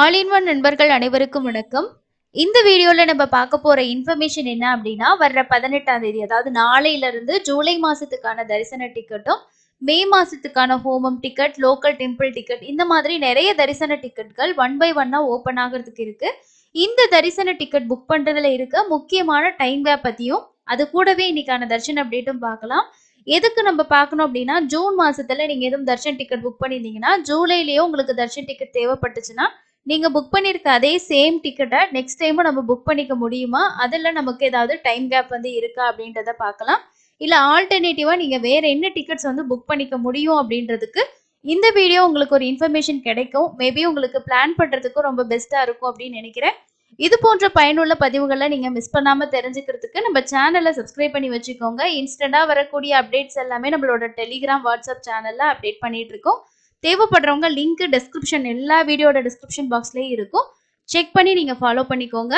ஆலின்வன் நண்பர்கள் அனைவருக்கும் வணக்கம் இந்த வீடியோல நம்ம பார்க்க போகிற இன்ஃபர்மேஷன் என்ன அப்படின்னா வர்ற பதினெட்டாம் தேதி அதாவது இருந்து ஜூலை மாதத்துக்கான தரிசன டிக்கெட்டும் மே மாதத்துக்கான ஹோமம் டிக்கெட் லோக்கல் டெம்பிள் டிக்கெட் இந்த மாதிரி நிறைய தரிசன டிக்கெட்கள் ஒன் பை ஒன்னா ஓப்பன் ஆகிறதுக்கு இருக்கு இந்த தரிசன டிக்கெட் புக் பண்றதுல இருக்க முக்கியமான டைம் வே பற்றியும் அது கூடவே இன்னைக்கான தர்ஷன் அப்டேட்டும் பார்க்கலாம் எதுக்கு நம்ம பார்க்கணும் அப்படின்னா ஜூன் மாசத்துல நீங்கள் எதுவும் தர்ஷன் டிக்கெட் புக் பண்ணியிருந்தீங்கன்னா ஜூலைலேயே உங்களுக்கு தர்ஷன் டிக்கெட் தேவைப்பட்டுச்சுன்னா நீங்கள் புக் பண்ணியிருக்க அதே சேம் டிக்கெட்டை நெக்ஸ்ட் டைமும் நம்ம புக் பண்ணிக்க முடியுமா அதில் நமக்கு ஏதாவது டைம் கேப் வந்து இருக்கா அப்படின்றத பார்க்கலாம் இல்லை ஆல்டர்னேட்டிவா நீங்கள் வேறு என்ன டிக்கெட்ஸ் வந்து புக் பண்ணிக்க முடியும் அப்படின்றதுக்கு இந்த வீடியோ உங்களுக்கு ஒரு இன்ஃபர்மேஷன் கிடைக்கும் மேபி உங்களுக்கு பிளான் பண்றதுக்கும் ரொம்ப பெஸ்ட்டாக இருக்கும் அப்படின்னு நினைக்கிறேன் இது போன்ற பயனுள்ள பதிவுகளை நீங்கள் மிஸ் பண்ணாமல் தெரிஞ்சுக்கிறதுக்கு நம்ம சேனலை சப்ஸ்கிரைப் பண்ணி வச்சுக்கோங்க இன்ஸ்டண்டா வரக்கூடிய அப்டேட்ஸ் எல்லாமே நம்மளோட டெலிகிராம் வாட்ஸ்அப் சேனலில் அப்டேட் இருக்கோம் தேவைப்படுறவங்க லிங்க் டெஸ்கிரிப்ஷன் எல்லா வீடியோட டிஸ்கிரிப்ஷன் பாக்ஸ்லேயும் இருக்கும் செக் பண்ணி நீங்கள் ஃபாலோ பண்ணிக்கோங்க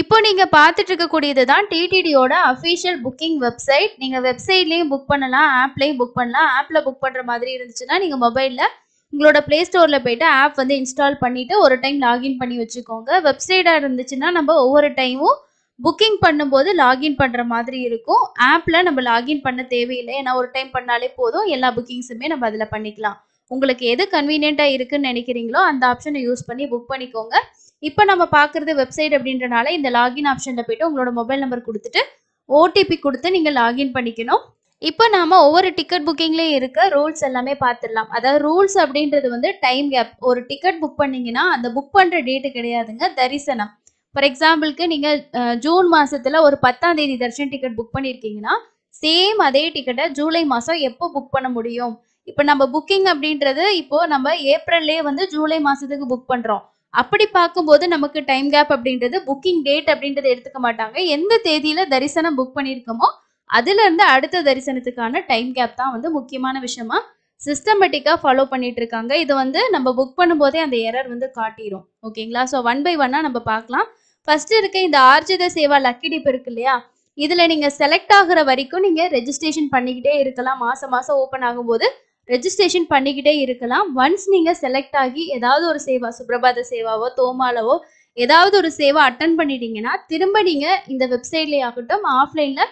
இப்போ நீங்கள் பார்த்துட்டு இருக்கக்கூடியது தான் டிடிடியோட அஃபீஷியல் புக்கிங் வெப்சைட் நீங்கள் வெப்சைட்லேயும் புக் பண்ணலாம் ஆப்லேயும் புக் பண்ணலாம் ஆப்பில் புக் பண்ணுற மாதிரி இருந்துச்சுன்னா நீங்கள் மொபைலில் உங்களோட ப்ளே ஸ்டோரில் போயிட்டு ஆப் வந்து இன்ஸ்டால் பண்ணிவிட்டு ஒரு டைம் லாகின் பண்ணி வச்சுக்கோங்க வெப்சைட்டாக இருந்துச்சுன்னா நம்ம ஒவ்வொரு டைமும் புக்கிங் பண்ணும்போது லாகின் பண்ணுற மாதிரி இருக்கும் ஆப்பில் நம்ம லாகின் பண்ண தேவையில்லை ஏன்னா ஒரு டைம் பண்ணாலே போதும் எல்லா புக்கிங்ஸுமே நம்ம அதில் பண்ணிக்கலாம் உங்களுக்கு எது கன்வீனியன்ட்டாக இருக்குன்னு நினைக்கிறீங்களோ அந்த ஆப்ஷனை யூஸ் பண்ணி புக் பண்ணிக்கோங்க இப்போ நம்ம பார்க்குறது வெப்சைட் அப்படின்றனால இந்த லாகின் ஆப்ஷனில் போய்ட்டு உங்களோட மொபைல் நம்பர் கொடுத்துட்டு ஓடிபி கொடுத்து நீங்கள் லாகின் பண்ணிக்கணும் இப்போ நாம் ஒவ்வொரு டிக்கெட் புக்கிங்லேயும் இருக்க ரூல்ஸ் எல்லாமே பார்த்துடலாம் அதாவது ரூல்ஸ் அப்படின்றது வந்து டைம் கேப் ஒரு டிக்கெட் புக் பண்ணிங்கன்னா அந்த புக் பண்ணுற டேட்டு கிடையாதுங்க தரிசனம் ஃபார் எக்ஸாம்பிளுக்கு நீங்கள் ஜூன் மாதத்தில் ஒரு பத்தாம் தேதி தரிசன டிக்கெட் புக் பண்ணியிருக்கீங்கன்னா சேம் அதே டிக்கெட்டை ஜூலை மாதம் எப்போ புக் பண்ண முடியும் இப்போ நம்ம புக்கிங் அப்படின்றது இப்போ நம்ம ஏப்ரல்லே வந்து ஜூலை மாசத்துக்கு புக் பண்றோம் அப்படி பார்க்கும்போது நமக்கு டைம் கேப் அப்படின்றது புக்கிங் டேட் அப்படின்றத எடுத்துக்க மாட்டாங்க எந்த தேதியில தரிசனம் புக் பண்ணியிருக்கோமோ அதுல இருந்து அடுத்த தரிசனத்துக்கான டைம் கேப் தான் வந்து முக்கியமான விஷயமா சிஸ்டமேட்டிக்காக ஃபாலோ பண்ணிட்டு இருக்காங்க இது வந்து நம்ம புக் பண்ணும்போதே அந்த எரர் வந்து காட்டிடும் ஓகேங்களா ஸோ ஒன் பை ஒன்னா நம்ம பார்க்கலாம் ஃபர்ஸ்ட் இருக்க இந்த ஆர்ஜித சேவா லக்கி டிப் இருக்கு இல்லையா இதுல நீங்க செலக்ட் ஆகுற வரைக்கும் நீங்க ரெஜிஸ்ட்ரேஷன் பண்ணிக்கிட்டே இருக்கலாம் மாசம் மாசம் ஓப்பன் ஆகும்போது ரெஜிஸ்ட்ரேஷன் பண்ணிக்கிட்டே இருக்கலாம் ஒன்ஸ் நீங்கள் செலக்ட் ஆகி ஏதாவது ஒரு சேவா சுப்ரபாத சேவாவோ தோமாலவோ ஏதாவது ஒரு சேவை அட்டன் பண்ணிட்டீங்கன்னா திரும்ப நீங்கள் இந்த வெப்சைட்லேயே ஆகட்டும் ஆஃப்லைனில்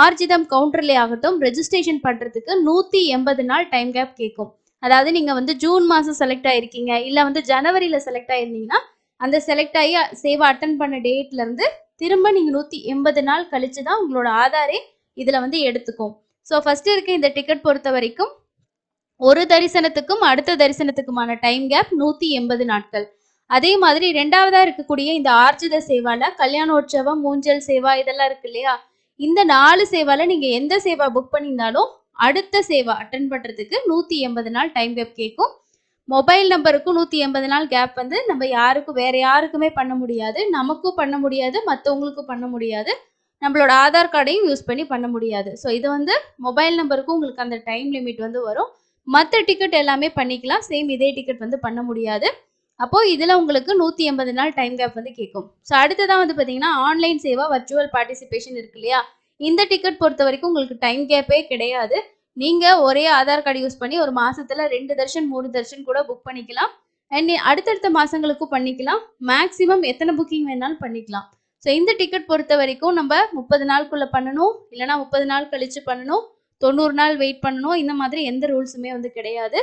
ஆர்ஜிதம் கவுண்டர்லே ஆகட்டும் ரெஜிஸ்ட்ரேஷன் பண்ணுறதுக்கு நூற்றி எண்பது நாள் டைம் கேப் கேட்கும் அதாவது நீங்கள் வந்து ஜூன் மாதம் செலக்ட் ஆகிருக்கீங்க இல்லை வந்து ஜனவரியில் செலக்ட் ஆகிருந்தீங்கன்னா அந்த செலக்ட் ஆகி சேவை அட்டன் பண்ண டேட்லேருந்து திரும்ப நீங்கள் நூற்றி எண்பது நாள் கழித்து தான் உங்களோட ஆதாரே இதில் வந்து எடுத்துக்கும் ஸோ ஃபஸ்ட்டு இருக்க இந்த டிக்கெட் பொறுத்த வரைக்கும் ஒரு தரிசனத்துக்கும் அடுத்த தரிசனத்துக்குமான டைம் கேப் நூத்தி எண்பது நாட்கள் அதே மாதிரி இரண்டாவதா இருக்கக்கூடிய இந்த ஆர்ஜித சேவால கல்யாணோற்சவம் மூஞ்சல் சேவா இதெல்லாம் இருக்கு இல்லையா இந்த நாலு சேவால நீங்க எந்த சேவா புக் பண்ணியிருந்தாலும் அடுத்த சேவா அட்டன் பண்றதுக்கு நூத்தி எண்பது நாள் டைம் கேப் கேட்கும் மொபைல் நம்பருக்கும் நூத்தி எண்பது நாள் கேப் வந்து நம்ம யாருக்கும் வேற யாருக்குமே பண்ண முடியாது நமக்கும் பண்ண முடியாது மற்றவங்களுக்கும் பண்ண முடியாது நம்மளோட ஆதார் கார்டையும் யூஸ் பண்ணி பண்ண முடியாது ஸோ இது வந்து மொபைல் நம்பருக்கும் உங்களுக்கு அந்த டைம் லிமிட் வந்து வரும் மற்ற டிக்கெட் எல்லாமே பண்ணிக்கலாம் சேம் இதே டிக்கெட் வந்து பண்ண முடியாது அப்போது இதில் உங்களுக்கு நூற்றி எண்பது நாள் டைம் கேப் வந்து கேட்கும் ஸோ அடுத்ததான் வந்து பார்த்தீங்கன்னா ஆன்லைன் சேவா வர்ச்சுவல் பார்ட்டிசிபேஷன் இருக்கு இல்லையா இந்த டிக்கெட் பொறுத்த வரைக்கும் உங்களுக்கு டைம் கேப்பே கிடையாது நீங்கள் ஒரே ஆதார் கார்டு யூஸ் பண்ணி ஒரு மாதத்தில் ரெண்டு தர்ஷன் மூணு தர்ஷன் கூட புக் பண்ணிக்கலாம் அண்ட் அடுத்தடுத்த மாதங்களுக்கும் பண்ணிக்கலாம் மேக்ஸிமம் எத்தனை புக்கிங் வேணாலும் பண்ணிக்கலாம் ஸோ இந்த டிக்கெட் பொறுத்த வரைக்கும் நம்ம முப்பது நாளுக்குள்ளே பண்ணணும் இல்லைனா முப்பது நாள் கழித்து பண்ணணும் தொண்ணூறு நாள் வெயிட் பண்ணணும் இந்த மாதிரி எந்த ரூல்ஸுமே வந்து கிடையாது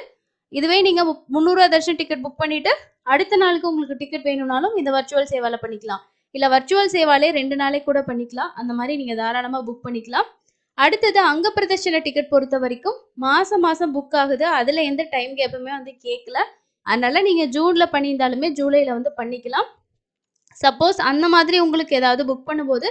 இதுவே நீங்க முந்நூறுரூவா தர்ஷன் டிக்கெட் புக் பண்ணிட்டு அடுத்த நாளுக்கு உங்களுக்கு டிக்கெட் வேணும்னாலும் இந்த வர்ச்சுவல் சேவால பண்ணிக்கலாம் இல்ல வர்ச்சுவல் சேவாலே ரெண்டு நாளே கூட பண்ணிக்கலாம் அந்த மாதிரி நீங்க தாராளமா புக் பண்ணிக்கலாம் அடுத்தது அங்க பிரதர்ஷன டிக்கெட் பொறுத்த வரைக்கும் மாசம் மாசம் புக் ஆகுது அதுல எந்த டைம் கேப்புமே வந்து கேட்கல அதனால நீங்க ஜூன்ல பண்ணியிருந்தாலுமே ஜூலைல வந்து பண்ணிக்கலாம் சப்போஸ் அந்த மாதிரி உங்களுக்கு ஏதாவது புக் பண்ணும்போது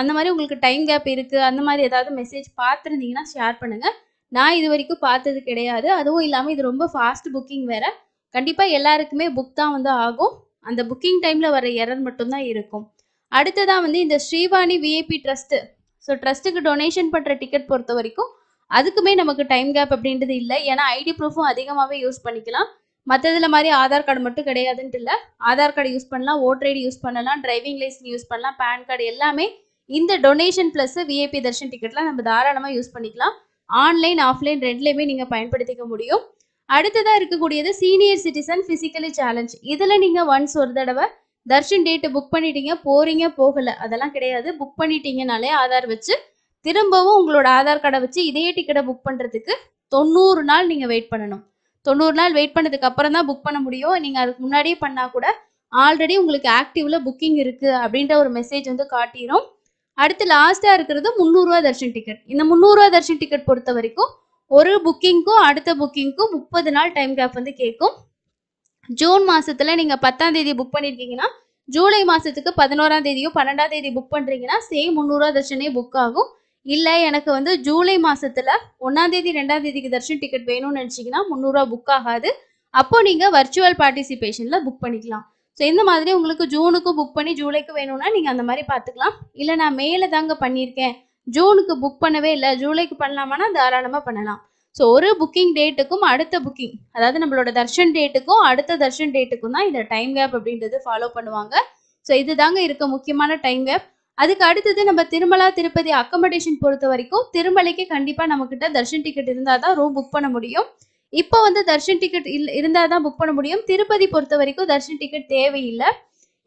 அந்த மாதிரி உங்களுக்கு டைம் கேப் இருக்குது அந்த மாதிரி ஏதாவது மெசேஜ் பார்த்துருந்தீங்கன்னா ஷேர் பண்ணுங்கள் நான் இது வரைக்கும் பார்த்தது கிடையாது அதுவும் இல்லாமல் இது ரொம்ப ஃபாஸ்ட் புக்கிங் வேறு கண்டிப்பாக எல்லாருக்குமே புக் தான் வந்து ஆகும் அந்த புக்கிங் டைமில் வர எரர் மட்டும்தான் இருக்கும் அடுத்ததாக வந்து இந்த ஸ்ரீவாணி விஐபி ட்ரஸ்ட்டு ஸோ ட்ரஸ்ட்டுக்கு டொனேஷன் பண்ணுற டிக்கெட் பொறுத்த வரைக்கும் அதுக்குமே நமக்கு டைம் கேப் அப்படின்றது இல்லை ஏன்னா ஐடி ப்ரூஃபும் அதிகமாகவே யூஸ் பண்ணிக்கலாம் மற்றதுல மாதிரி ஆதார் கார்டு மட்டும் கிடையாதுன்ட்டு இல்லை ஆதார் கார்டு யூஸ் பண்ணலாம் ஓட்டர் ஐடி யூஸ் பண்ணலாம் டிரைவிங் லைசன்ஸ் யூஸ் பண்ணலாம் பேன் கார்டு எல்லாமே இந்த டொனேஷன் ப்ளஸ் விஐபி தர்ஷன் டிக்கெட்லாம் நம்ம தாராளமாக யூஸ் பண்ணிக்கலாம் ஆன்லைன் ஆஃப்லைன் ரெண்டுலேயுமே நீங்கள் பயன்படுத்திக்க முடியும் அடுத்ததாக இருக்கக்கூடியது சீனியர் சிட்டிசன் ஃபிசிக்கலி சேலஞ்ச் இதில் நீங்கள் ஒன்ஸ் ஒரு தடவை தர்ஷன் டேட்டு புக் பண்ணிட்டீங்க போகிறீங்க போகலை அதெல்லாம் கிடையாது புக் பண்ணிட்டீங்கனாலே ஆதார் வச்சு திரும்பவும் உங்களோட ஆதார் கார்டை வச்சு இதே டிக்கெட்டை புக் பண்ணுறதுக்கு தொண்ணூறு நாள் நீங்கள் வெயிட் பண்ணணும் தொண்ணூறு நாள் வெயிட் பண்ணதுக்கு அப்புறம் தான் புக் பண்ண முடியும் நீங்கள் அதுக்கு முன்னாடியே பண்ணால் கூட ஆல்ரெடி உங்களுக்கு ஆக்டிவில் புக்கிங் இருக்குது அப்படின்ற ஒரு மெசேஜ் வந்து காட்டிடும் அடுத்து லாஸ்ட்டாக இருக்கிறது முந்நூறுரூவா தர்ஷன் டிக்கெட் இந்த முந்நூறுரூவா தர்ஷன் டிக்கெட் பொறுத்த வரைக்கும் ஒரு புக்கிங்க்கும் அடுத்த புக்கிங்க்கும் முப்பது நாள் டைம் கேப் வந்து கேட்கும் ஜூன் மாசத்துல நீங்கள் பத்தாம் தேதி புக் பண்ணியிருக்கீங்கன்னா ஜூலை மாதத்துக்கு பதினோராம் தேதியோ பன்னெண்டாம் தேதி புக் பண்ணுறீங்கன்னா சேம் முந்நூறுரூவா தர்ஷனே புக் ஆகும் இல்லை எனக்கு வந்து ஜூலை மாதத்தில் ஒன்னாம் தேதி ரெண்டாம் தேதிக்கு தர்ஷன் டிக்கெட் வேணும்னு நினச்சிங்கன்னா முந்நூறுரூவா புக் ஆகாது அப்போ நீங்கள் வர்ச்சுவல் பார்ட்டிசிபேஷனில் புக் பண்ணிக்கலாம் ஸோ இந்த மாதிரி உங்களுக்கு ஜூனுக்கு புக் பண்ணி ஜூலைக்கு வேணும்னா நீங்கள் அந்த மாதிரி பார்த்துக்கலாம் இல்லை நான் மேலே தாங்க பண்ணியிருக்கேன் ஜூனுக்கு புக் பண்ணவே இல்லை ஜூலைக்கு பண்ணலாமான்னா தாராளமாக பண்ணலாம் ஸோ ஒரு புக்கிங் டேட்டுக்கும் அடுத்த புக்கிங் அதாவது நம்மளோட தர்ஷன் டேட்டுக்கும் அடுத்த தர்ஷன் டேட்டுக்கும் தான் இந்த டைம் கேப் அப்படின்றது ஃபாலோ பண்ணுவாங்க ஸோ இது தாங்க இருக்க முக்கியமான டைம் கேப் அதுக்கு அடுத்தது நம்ம திருமலா திருப்பதி அக்கமடேஷன் பொறுத்த வரைக்கும் திருமலைக்கு கண்டிப்பாக நம்மக்கிட்ட தர்ஷன் டிக்கெட் இருந்தால் தான் ரூம் புக் பண்ண முடியும் இப்போ வந்து தர்ஷன் டிக்கெட் இல் இருந்தால் தான் புக் பண்ண முடியும் திருப்பதி பொறுத்த வரைக்கும் தர்ஷன் டிக்கெட் தேவையில்லை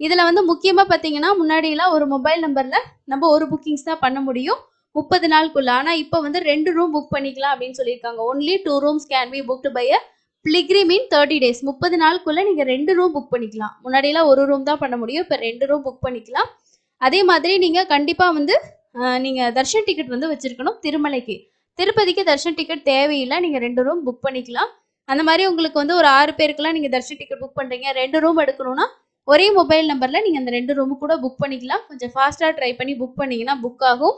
இதில் வந்து முக்கியமாக பார்த்தீங்கன்னா முன்னாடியெல்லாம் ஒரு மொபைல் நம்பரில் நம்ம ஒரு புக்கிங்ஸ் தான் பண்ண முடியும் முப்பது நாளுக்குள்ள ஆனால் இப்போ வந்து ரெண்டு ரூம் புக் பண்ணிக்கலாம் அப்படின்னு சொல்லியிருக்காங்க only two rooms can be booked by a பிளிக்ரி மீன் தேர்ட்டி டேஸ் முப்பது நாளுக்குள்ளே நீங்கள் ரெண்டு ரூம் புக் பண்ணிக்கலாம் முன்னாடியெல்லாம் ஒரு ரூம் தான் பண்ண முடியும் இப்போ ரெண்டு ரூம் புக் பண்ணிக்கலாம் அதே மாதிரி நீங்கள் கண்டிப்பாக வந்து நீங்கள் தர்ஷன் டிக்கெட் வந்து வச்சுருக்கணும் திருமலைக்கு திருப்பதிக்கு தர்ஷன் டிக்கெட் தேவையில்லை நீங்கள் ரெண்டு ரூம் புக் பண்ணிக்கலாம் அந்த மாதிரி உங்களுக்கு வந்து ஒரு ஆறு பேருக்குலாம் நீங்கள் தர்ஷன் டிக்கெட் புக் பண்ணுறீங்க ரெண்டு ரூம் எடுக்கணும்னா ஒரே மொபைல் நம்பரில் நீங்கள் அந்த ரெண்டு ரூமு கூட புக் பண்ணிக்கலாம் கொஞ்சம் ஃபாஸ்ட்டாக ட்ரை பண்ணி புக் பண்ணிங்கன்னா புக் ஆகும்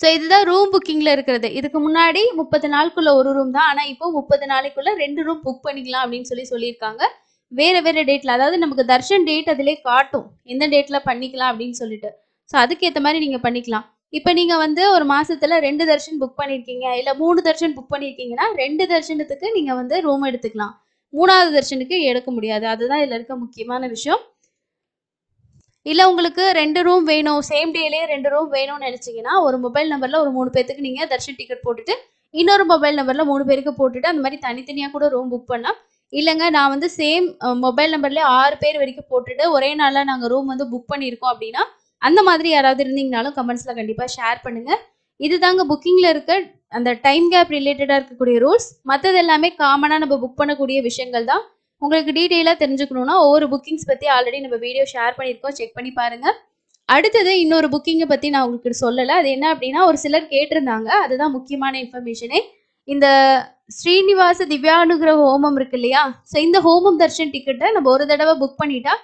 ஸோ இதுதான் ரூம் புக்கிங்கில் இருக்கிறது இதுக்கு முன்னாடி முப்பது நாளுக்குள்ளே ஒரு ரூம் தான் ஆனால் இப்போ முப்பது நாளைக்குள்ளே ரெண்டு ரூம் புக் பண்ணிக்கலாம் அப்படின்னு சொல்லி சொல்லியிருக்காங்க வேறு வேறு டேட்டில் அதாவது நமக்கு தர்ஷன் டேட் அதிலே காட்டும் எந்த டேட்டில் பண்ணிக்கலாம் அப்படின்னு சொல்லிட்டு ஸோ அதுக்கேற்ற மாதிரி நீங்கள் பண்ணிக்கலாம் இப்போ நீங்கள் வந்து ஒரு மாசத்துல ரெண்டு தர்ஷன் புக் பண்ணியிருக்கீங்க இல்லை மூணு தர்ஷன் புக் பண்ணியிருக்கீங்கன்னா ரெண்டு தர்ஷனத்துக்கு நீங்கள் வந்து ரூம் எடுத்துக்கலாம் மூணாவது தர்ஷனுக்கு எடுக்க முடியாது அதுதான் இதில் இருக்க முக்கியமான விஷயம் இல்லை உங்களுக்கு ரெண்டு ரூம் வேணும் சேம் டேலயே ரெண்டு ரூம் வேணும்னு நினைச்சீங்கன்னா ஒரு மொபைல் நம்பரில் ஒரு மூணு பேர்த்துக்கு நீங்கள் தர்ஷன் டிக்கெட் போட்டுட்டு இன்னொரு மொபைல் நம்பரில் மூணு பேருக்கு போட்டுட்டு அந்த மாதிரி தனித்தனியாக கூட ரூம் புக் பண்ணலாம் இல்லைங்க நான் வந்து சேம் மொபைல் நம்பர்லேயே ஆறு பேர் வரைக்கும் போட்டுட்டு ஒரே நாளில் நாங்கள் ரூம் வந்து புக் பண்ணியிருக்கோம் அப்படின்னா அந்த மாதிரி யாராவது இருந்தீங்கனாலும் கமெண்ட்ஸில் கண்டிப்பாக ஷேர் பண்ணுங்கள் இது தாங்க புக்கிங்கில் இருக்க அந்த டைம் கேப் ரிலேட்டடாக இருக்கக்கூடிய ரூல்ஸ் மற்றது எல்லாமே காமனாக நம்ம புக் பண்ணக்கூடிய விஷயங்கள் தான் உங்களுக்கு டீட்டெயிலாக தெரிஞ்சுக்கணுன்னா ஒவ்வொரு புக்கிங்ஸ் பற்றி ஆல்ரெடி நம்ம வீடியோ ஷேர் பண்ணியிருக்கோம் செக் பண்ணி பாருங்கள் அடுத்தது இன்னொரு புக்கிங்கை பற்றி நான் உங்களுக்கு சொல்லலை அது என்ன அப்படின்னா ஒரு சிலர் கேட்டிருந்தாங்க அதுதான் முக்கியமான இன்ஃபர்மேஷனே இந்த ஸ்ரீனிவாச திவ்யானுகிற ஹோமம் இருக்கு இல்லையா ஸோ இந்த ஹோமம் தர்ஷன் டிக்கெட்டை நம்ம ஒரு தடவை புக் பண்ணிட்டா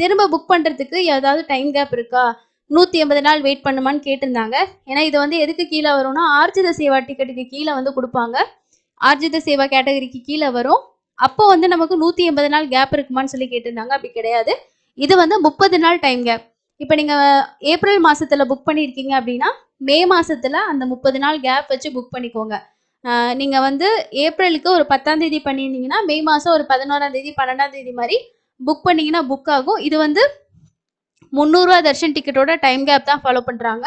திரும்ப புக் பண்ணுறதுக்கு ஏதாவது டைம் கேப் இருக்கா நூற்றி எண்பது நாள் வெயிட் பண்ணுமான்னு கேட்டிருந்தாங்க ஏன்னா இது வந்து எதுக்கு கீழே வரும்னா ஆர்ஜித சேவா டிக்கெட்டுக்கு கீழே வந்து கொடுப்பாங்க ஆர்ஜித சேவா கேட்டகரிக்கு கீழே வரும் அப்போ வந்து நமக்கு நூற்றி எண்பது நாள் கேப் இருக்குமான்னு சொல்லி கேட்டிருந்தாங்க அப்படி கிடையாது இது வந்து முப்பது நாள் டைம் கேப் இப்போ நீங்கள் ஏப்ரல் மாதத்தில் புக் பண்ணியிருக்கீங்க அப்படின்னா மே மாதத்தில் அந்த முப்பது நாள் கேப் வச்சு புக் பண்ணிக்கோங்க நீங்கள் வந்து ஏப்ரலுக்கு ஒரு பத்தாம் தேதி பண்ணியிருந்தீங்கன்னா மே மாதம் ஒரு பதினோராம் தேதி பன்னெண்டாம் தேதி மாதிரி புக் பண்ணிங்கன்னா புக் ஆகும் இது வந்து முந்நூறுரூவா தர்ஷன் டிக்கெட்டோட டைம் கேப் தான் ஃபாலோ பண்ணுறாங்க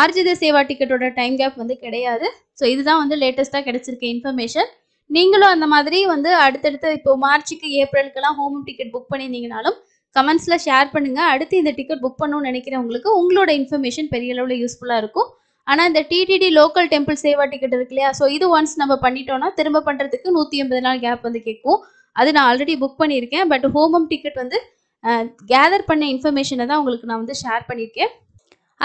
ஆர்ஜித சேவா டிக்கெட்டோட டைம் கேப் வந்து கிடையாது ஸோ இதுதான் வந்து லேட்டஸ்ட்டாக கிடைச்சிருக்க இன்ஃபர்மேஷன் நீங்களும் அந்த மாதிரி வந்து அடுத்தடுத்து இப்போ மார்ச்சுக்கு ஏப்ரலுக்கெல்லாம் ஹோம் டிக்கெட் புக் பண்ணியிருந்தீங்கனாலும் கமெண்ட்ஸில் ஷேர் பண்ணுங்கள் அடுத்து இந்த டிக்கெட் புக் பண்ணணும்னு நினைக்கிறவங்களுக்கு உங்களோட இன்ஃபர்மேஷன் பெரிய அளவில் யூஸ்ஃபுல்லாக இருக்கும் ஆனால் இந்த TTD local temple seva ticket இருக்கு இல்லையா ஸோ இது ஒன்ஸ் நம்ம பண்ணிட்டோம்னா திரும்ப பண்ணுறதுக்கு நூற்றி எண்பது நாள் கேப் வந்து கேட்கும் அது நான் ஆல்ரெடி புக் பண்ணியிருக்கேன் பட் ஹோமம் டிக்கெட் வந்து கேதர் பண்ண இன்ஃபர்மேஷனை தான் உங்களுக்கு நான் வந்து ஷேர் பண்ணியிருக்கேன்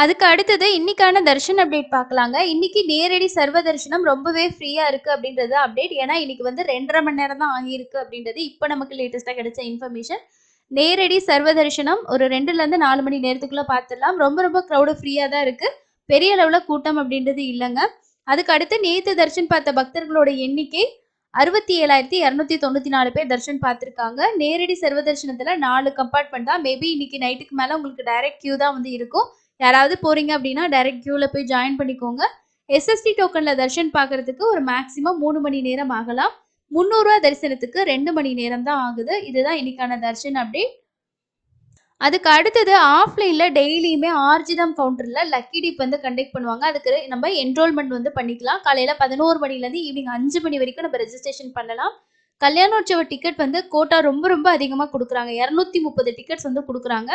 அதுக்கு அடுத்தது இன்னைக்கான தர்ஷன் அப்டேட் பார்க்கலாங்க இன்னைக்கு நேரடி சர்வ தரிசனம் ரொம்பவே ஃப்ரீயா இருக்கு அப்படின்றது அப்டேட் ஏன்னா இன்னைக்கு வந்து ரெண்டரை மணி நேரம் தான் ஆகியிருக்கு அப்படின்றது இப்போ நமக்கு லேட்டஸ்டா கிடைச்ச இன்ஃபர்மேஷன் நேரடி சர்வ தரிசனம் ஒரு ரெண்டுல இருந்து நாலு மணி நேரத்துக்குள்ள பார்த்துடலாம் ரொம்ப ரொம்ப க்ரௌடு ஃப்ரீயா தான் இருக்கு பெரிய அளவுல கூட்டம் அப்படின்றது இல்லைங்க அதுக்கு அடுத்து நேத்து தர்ஷன் பார்த்த பக்தர்களோட எண்ணிக்கை அறுபத்தி ஏழாயிரத்தி இரநூத்தி தொண்ணூத்தி நாலு பேர் தர்ஷன் பார்த்துருக்காங்க நேரடி சர்வ தர்ஷனத்துல நாலு கம்பார்ட்மெண்ட் தான் மேபி இன்னைக்கு நைட்டுக்கு மேல உங்களுக்கு டைரக்ட் கியூ தான் வந்து இருக்கும் யாராவது போறீங்க அப்படின்னா டைரக்ட் கியூல போய் ஜாயின் பண்ணிக்கோங்க எஸ்எஸ்டி டோக்கன்ல தர்ஷன் பாக்குறதுக்கு ஒரு மேக்சிமம் மூணு மணி நேரம் ஆகலாம் ரூபாய் தரிசனத்துக்கு ரெண்டு மணி நேரம் தான் ஆகுது இதுதான் இன்னைக்கான தர்ஷன் அப்டேட் அதுக்கு அடுத்தது ஆஃப்லைனில் டெய்லியுமே ஆர்ஜிதம் கவுண்டரில் லக்கி டிப் வந்து கண்டக்ட் பண்ணுவாங்க அதுக்கு நம்ம என்ரோல்மெண்ட் வந்து பண்ணிக்கலாம் காலையில் பதினோரு மணிலேருந்து ஈவினிங் அஞ்சு மணி வரைக்கும் நம்ம ரெஜிஸ்ட்ரேஷன் பண்ணலாம் கல்யாணோற்சவ டிக்கெட் வந்து கோட்டா ரொம்ப ரொம்ப அதிகமாக கொடுக்குறாங்க இரநூத்தி முப்பது டிக்கெட்ஸ் வந்து கொடுக்குறாங்க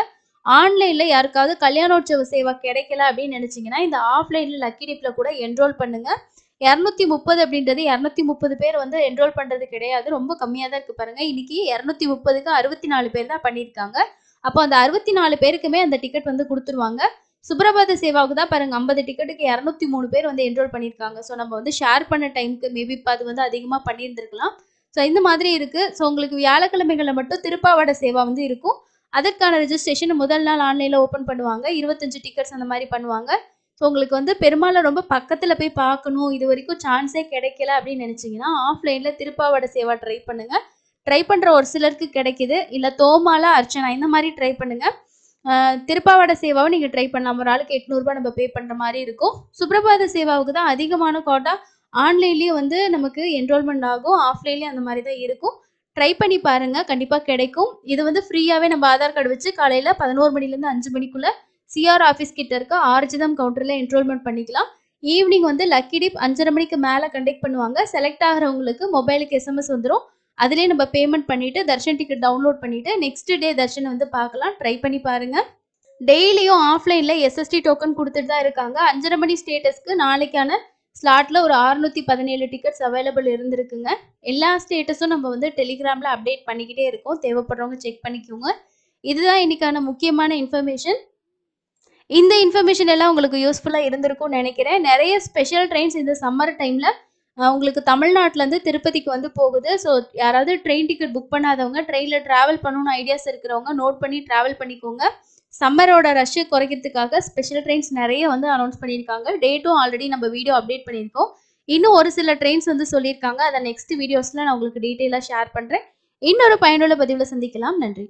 ஆன்லைனில் யாருக்காவது கல்யாணோற்சவ சேவை கிடைக்கல அப்படின்னு நினச்சிங்கன்னா இந்த ஆஃப்லைனில் லக்கி டிப்பில் கூட என்ரோல் பண்ணுங்கள் இரநூத்தி முப்பது அப்படின்றது இரநூத்தி முப்பது பேர் வந்து என்ரோல் பண்ணுறது கிடையாது ரொம்ப கம்மியாக தான் இருக்குது பாருங்கள் இன்றைக்கி இரநூத்தி முப்பதுக்கு அறுபத்தி நாலு பேர் தான் பண்ணியிருக்காங்க அப்போ அந்த அறுபத்தி நாலு பேருக்குமே அந்த டிக்கெட் வந்து கொடுத்துருவாங்க சுப்ரபாத சேவாவுக்கு தான் பாருங்க ஐம்பது டிக்கெட்டுக்கு இரநூத்தி மூணு பேர் வந்து என்ரோல் பண்ணியிருக்காங்க ஸோ நம்ம வந்து ஷேர் பண்ண டைமுக்கு மேபி இப்போ அது வந்து அதிகமாக பண்ணியிருந்திருக்கலாம் ஸோ இந்த மாதிரி இருக்குது ஸோ உங்களுக்கு வியாழக்கிழமைகளில் மட்டும் திருப்பாவாட சேவா வந்து இருக்கும் அதற்கான ரெஜிஸ்ட்ரேஷன் முதல் நாள் ஆன்லைனில் ஓப்பன் பண்ணுவாங்க இருபத்தஞ்சு டிக்கெட்ஸ் அந்த மாதிரி பண்ணுவாங்க ஸோ உங்களுக்கு வந்து பெருமாளை ரொம்ப பக்கத்தில் போய் பார்க்கணும் இது வரைக்கும் சான்ஸே கிடைக்கல அப்படின்னு நினச்சிங்கன்னா ஆஃப்லைனில் திருப்பாவாட சேவா ட்ரை பண்ணுங்கள் ட்ரை பண்ணுற ஒரு சிலருக்கு கிடைக்குது இல்லை தோமால அர்ச்சனா இந்த மாதிரி ட்ரை பண்ணுங்கள் திருப்பாவடை சேவாவை நீங்கள் ட்ரை பண்ணலாம் ஒரு ஆளுக்கு எட்நூறுபா நம்ம பே பண்ணுற மாதிரி இருக்கும் சுப்பிரபாத சேவாவுக்கு தான் அதிகமான கோட்டா ஆன்லைன்லேயும் வந்து நமக்கு என்ரோல்மெண்ட் ஆகும் ஆஃப்லைன்லேயும் அந்த மாதிரி தான் இருக்கும் ட்ரை பண்ணி பாருங்கள் கண்டிப்பாக கிடைக்கும் இது வந்து ஃப்ரீயாகவே நம்ம ஆதார் கார்டு வச்சு காலையில் பதினோரு மணிலேருந்து அஞ்சு மணிக்குள்ளே சிஆர் ஆஃபீஸ் கிட்ட இருக்க ஆர்ஜிதம் கவுண்டரில் என்ரோல்மெண்ட் பண்ணிக்கலாம் ஈவினிங் வந்து லக்கி டிப் அஞ்சரை மணிக்கு மேலே கண்டக்ட் பண்ணுவாங்க செலக்ட் ஆகிறவங்களுக்கு மொபைலுக்கு எஸ்எம்எஸ் வந்துடும் அதிலே நம்ம பேமெண்ட் பண்ணிவிட்டு தர்ஷன் டிக்கெட் டவுன்லோட் பண்ணிவிட்டு நெக்ஸ்ட் டே தர்ஷன் வந்து பார்க்கலாம் ட்ரை பண்ணி பாருங்கள் டெய்லியும் ஆஃப்லைனில் எஸ்எஸ்டி டோக்கன் கொடுத்துட்டு தான் இருக்காங்க அஞ்சரை மணி ஸ்டேட்டஸ்க்கு நாளைக்கான ஸ்லாட்டில் ஒரு அறுநூத்தி பதினேழு டிக்கெட்ஸ் அவைலபிள் இருந்திருக்குங்க எல்லா ஸ்டேட்டஸும் நம்ம வந்து டெலிகிராமில் அப்டேட் பண்ணிக்கிட்டே இருக்கோம் தேவைப்படுறவங்க செக் பண்ணிக்கோங்க இதுதான் இன்னைக்கான முக்கியமான இன்ஃபர்மேஷன் இந்த இன்ஃபர்மேஷன் எல்லாம் உங்களுக்கு யூஸ்ஃபுல்லாக இருந்திருக்கும்னு நினைக்கிறேன் நிறைய ஸ்பெஷல் ட்ரெயின்ஸ் இந்த சம்மர் டைமில் உங்களுக்கு தமிழ்நாட்டிலேருந்து திருப்பதிக்கு வந்து போகுது ஸோ யாராவது ட்ரெயின் டிக்கெட் புக் பண்ணாதவங்க ட்ரெயினில் ட்ராவல் பண்ணணும்னு ஐடியாஸ் இருக்கிறவங்க நோட் பண்ணி ட்ராவல் பண்ணிக்கோங்க சம்மரோட ரஷ்ஷை குறைக்கிறதுக்காக ஸ்பெஷல் ட்ரெயின்ஸ் நிறைய வந்து அனௌன்ஸ் பண்ணியிருக்காங்க டேட்டும் ஆல்ரெடி நம்ம வீடியோ அப்டேட் பண்ணியிருக்கோம் இன்னும் ஒரு சில ட்ரெயின்ஸ் வந்து சொல்லியிருக்காங்க அதை நெக்ஸ்ட் வீடியோஸில் நான் உங்களுக்கு டீட்டெயிலாக ஷேர் பண்ணுறேன் இன்னொரு பயனுள்ள பதிவில் சந்திக்கலாம் நன்றி